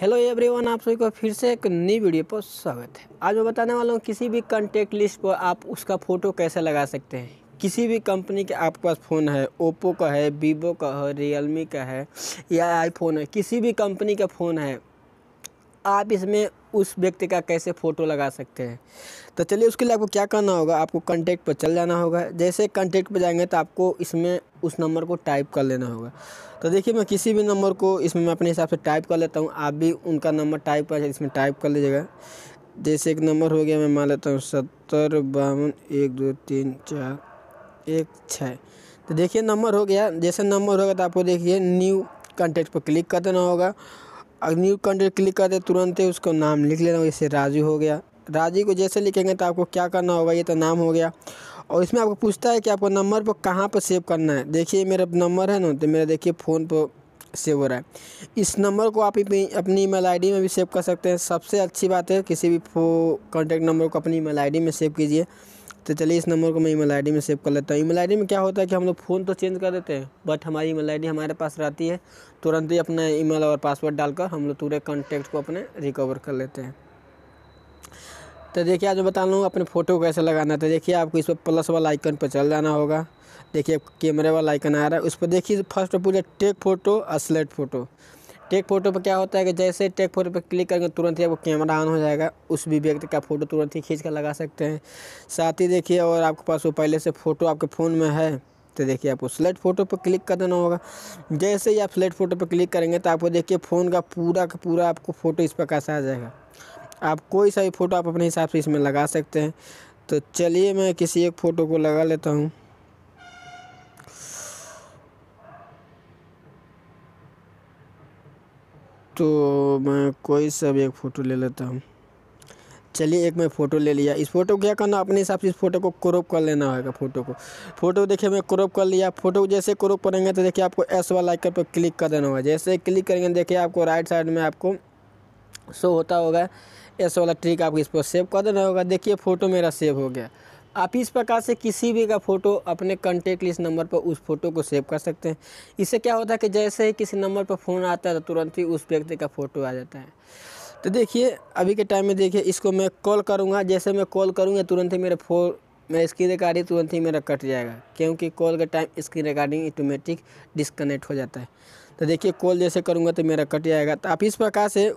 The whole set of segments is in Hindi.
हेलो एवरीवन आप सभी को फिर से एक नई वीडियो पर स्वागत है आज मैं बताने वाला हूँ किसी भी कॉन्टेक्ट लिस्ट पर आप उसका फ़ोटो कैसे लगा सकते हैं किसी भी कंपनी के आपके पास फ़ोन है ओप्पो का है वीवो का है रियलमी का है या आईफोन है किसी भी कंपनी का फ़ोन है आप इसमें उस व्यक्ति का कैसे फ़ोटो लगा सकते हैं तो चलिए उसके लिए आपको क्या करना होगा आपको कॉन्टेक्ट पर चल जाना होगा जैसे कॉन्टेक्ट पर जाएंगे तो आपको इसमें उस नंबर को टाइप कर लेना होगा तो देखिए मैं किसी भी नंबर को इसमें मैं अपने हिसाब से टाइप कर लेता हूँ आप भी उनका नंबर टाइप कर इसमें टाइप कर लीजिएगा जैसे एक नंबर हो गया मैं मान लेता हूँ सत्तर बावन एक दो तीन चार एक छः तो देखिए नंबर हो गया जैसे नंबर होगा तो आपको देखिए न्यू कॉन्टेक्ट पर क्लिक कर देना होगा अगर न्यू कंटेंट क्लिक कर दे तुरंत ही उसका नाम लिख लेना जैसे राजू हो गया राजी को जैसे लिखेंगे तो आपको क्या करना होगा ये तो नाम हो गया और इसमें आपको पूछता है कि आपको नंबर पर कहाँ पर सेव करना है देखिए मेरा नंबर है ना तो मेरा देखिए फ़ोन पर सेव हो रहा है इस नंबर को आप अपनी ईमेल आईडी में भी सेव कर सकते हैं सबसे अच्छी बात है किसी भी फो कॉन्टैक्ट नंबर को अपनी ईमेल आईडी में सेव कीजिए तो चलिए इस नंबर को मैं ईमेल आईडी में सेव कर लेता हूँ ईमेल आईडी में क्या होता है कि हम लोग फ़ोन तो चेंज कर देते हैं बट हमारी ईमेल आईडी हमारे पास रहती है तुरंत ही अपना ईमेल और पासवर्ड डालकर हम लोग पूरे कॉन्टैक्ट को अपने रिकवर कर लेते हैं तो देखिए आज बता लूँ अपने फ़ोटो कैसे लगाना है तो देखिए आपको इस पर प्लस वाला आइकन पर चल जाना होगा देखिए कैमरे वाला आइकन आ रहा है उस पर देखिए फर्स्ट पूरा टेक फ़ोटो और स्लेट फ़ोटो टेक फोटो पर क्या होता है कि जैसे टेक फोटो पर क्लिक करेंगे तुरंत ही आपको कैमरा ऑन हो जाएगा उस भी व्यक्ति का फ़ोटो तुरंत ही खींच कर लगा सकते हैं साथ ही देखिए और आपके पास वो पहले से फ़ोटो आपके फ़ोन में है तो देखिए आपको स्लेट फ़ोटो पर क्लिक कर देना होगा जैसे ही आप स्लेट फ़ोटो पर क्लिक करेंगे तो आपको देखिए फ़ोन का पूरा का पूरा आपको फ़ोटो इस प्रकार से आ जाएगा आप कोई सा भी फ़ोटो आप अपने हिसाब से इसमें लगा सकते हैं तो चलिए मैं किसी एक फ़ोटो को लगा लेता हूँ तो मैं कोई सा भी एक फ़ोटो ले लेता हूँ चलिए एक मैं फ़ोटो ले लिया इस फ़ोटो को क्या करना अपने हिसाब से इस फ़ोटो को क्रॉप कर लेना होगा फ़ोटो को फ़ोटो देखिए मैं क्रॉप कर लिया फ़ोटो जैसे क्रॉप करेंगे तो देखिए आपको एस वाला आइकन पर क्लिक कर देना होगा जैसे क्लिक करेंगे देखिए आपको राइट साइड में आपको शो होता होगा एस वाला ट्रिक आपको इस पर सेव कर देना होगा देखिए फ़ोटो मेरा सेव हो गया आप इस प्रकार से किसी भी का फ़ोटो अपने कॉन्टेक्ट लिस्ट नंबर पर उस फोटो को सेव कर सकते हैं इससे क्या होता है कि जैसे ही किसी नंबर पर फ़ोन आता है तो तुरंत ही उस व्यक्ति का फ़ोटो आ जाता है तो देखिए अभी के टाइम में देखिए इसको मैं कॉल करूँगा जैसे मैं कॉल करूँगा तुरंत ही मेरे फोन मेरा स्क्रीन रिकॉर्डिंग तुरंत ही मेरा कट जाएगा क्योंकि कॉल का time screen recording automatic disconnect हो जाता है तो देखिए कॉल जैसे करूँगा तो मेरा कट जाएगा तो आप इस प्रकार से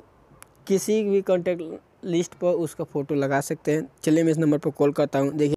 किसी भी कॉन्टेक्ट लिस्ट पर उसका फ़ोटो लगा सकते हैं चलिए मैं इस नंबर पर कॉल करता हूँ देखिए